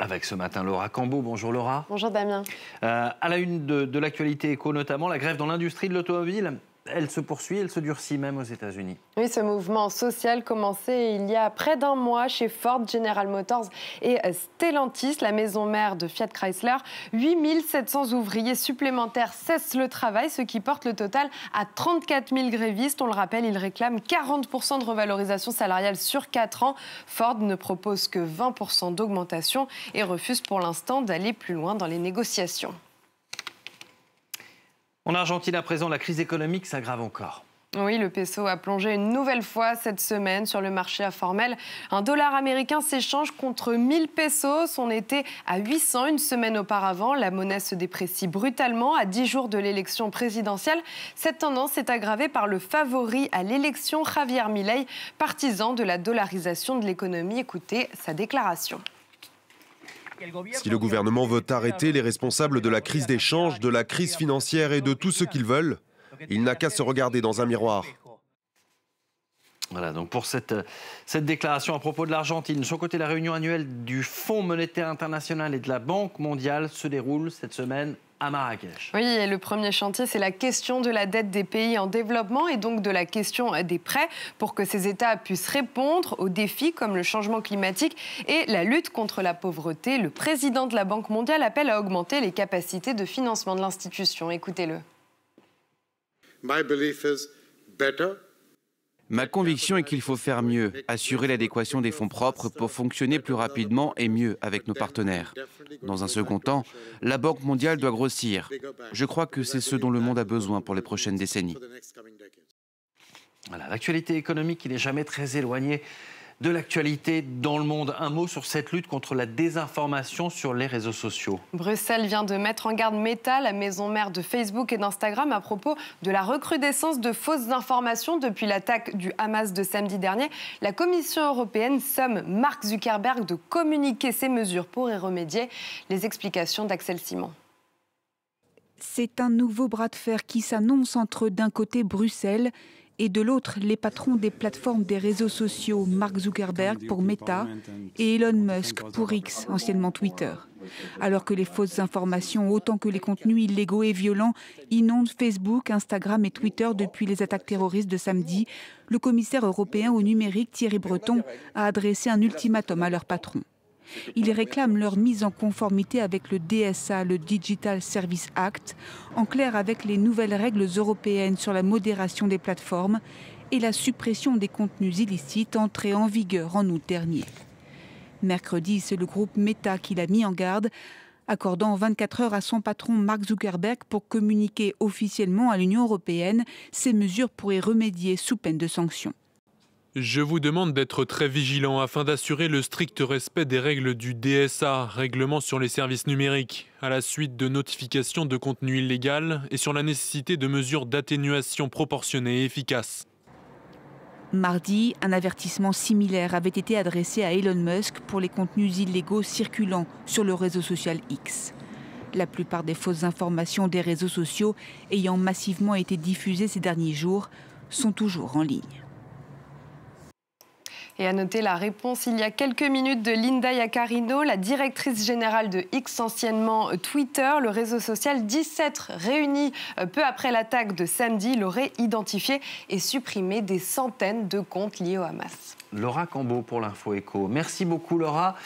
Avec ce matin Laura Cambo. Bonjour Laura. Bonjour Damien. Euh, à la une de, de l'actualité éco notamment, la grève dans l'industrie de l'automobile elle se poursuit, elle se durcit même aux États-Unis. Oui, ce mouvement social commencé il y a près d'un mois chez Ford, General Motors et Stellantis, la maison mère de Fiat Chrysler. 8700 ouvriers supplémentaires cessent le travail, ce qui porte le total à 34 000 grévistes. On le rappelle, ils réclament 40 de revalorisation salariale sur 4 ans. Ford ne propose que 20 d'augmentation et refuse pour l'instant d'aller plus loin dans les négociations. En Argentine, à présent, la crise économique s'aggrave encore. Oui, le peso a plongé une nouvelle fois cette semaine sur le marché informel. Un dollar américain s'échange contre 1000 pesos. On était à 800 une semaine auparavant. La monnaie se déprécie brutalement à 10 jours de l'élection présidentielle. Cette tendance est aggravée par le favori à l'élection, Javier Milei, partisan de la dollarisation de l'économie. Écoutez sa déclaration. Si le gouvernement veut arrêter les responsables de la crise des changes, de la crise financière et de tout ce qu'ils veulent, il n'a qu'à se regarder dans un miroir. Voilà, donc pour cette, cette déclaration à propos de l'Argentine. De son côté, la réunion annuelle du Fonds monétaire international et de la Banque mondiale se déroule cette semaine oui, et le premier chantier, c'est la question de la dette des pays en développement et donc de la question euh, des prêts pour que ces États puissent répondre aux défis comme le changement climatique et la lutte contre la pauvreté. Le président de la Banque mondiale appelle à augmenter les capacités de financement de l'institution. Écoutez-le. Ma conviction est qu'il faut faire mieux, assurer l'adéquation des fonds propres pour fonctionner plus rapidement et mieux avec nos partenaires. Dans un second temps, la Banque mondiale doit grossir. Je crois que c'est ce dont le monde a besoin pour les prochaines décennies. L'actualité économique, n'est jamais très éloignée de l'actualité dans le monde. Un mot sur cette lutte contre la désinformation sur les réseaux sociaux. Bruxelles vient de mettre en garde Meta, la maison mère de Facebook et d'Instagram, à propos de la recrudescence de fausses informations depuis l'attaque du Hamas de samedi dernier. La Commission européenne somme Mark Zuckerberg de communiquer ses mesures pour y remédier. Les explications d'Axel Simon. C'est un nouveau bras de fer qui s'annonce entre d'un côté Bruxelles et de l'autre les patrons des plateformes des réseaux sociaux Mark Zuckerberg pour Meta et Elon Musk pour X, anciennement Twitter. Alors que les fausses informations, autant que les contenus illégaux et violents, inondent Facebook, Instagram et Twitter depuis les attaques terroristes de samedi, le commissaire européen au numérique Thierry Breton a adressé un ultimatum à leurs patrons. Ils réclament leur mise en conformité avec le DSA, le Digital Service Act, en clair avec les nouvelles règles européennes sur la modération des plateformes et la suppression des contenus illicites entrés en vigueur en août dernier. Mercredi, c'est le groupe Meta qui l'a mis en garde, accordant 24 heures à son patron Mark Zuckerberg pour communiquer officiellement à l'Union européenne. Ces mesures pour y remédier sous peine de sanctions. Je vous demande d'être très vigilant afin d'assurer le strict respect des règles du DSA, règlement sur les services numériques, à la suite de notifications de contenus illégaux et sur la nécessité de mesures d'atténuation proportionnées et efficaces. Mardi, un avertissement similaire avait été adressé à Elon Musk pour les contenus illégaux circulant sur le réseau social X. La plupart des fausses informations des réseaux sociaux ayant massivement été diffusées ces derniers jours sont toujours en ligne. Et à noter la réponse il y a quelques minutes de Linda Iacarino, la directrice générale de X, anciennement euh, Twitter. Le réseau social 17 réunis euh, peu après l'attaque de samedi l'aurait identifié et supprimé des centaines de comptes liés au Hamas. Laura Cambo pour l'Info Merci beaucoup Laura.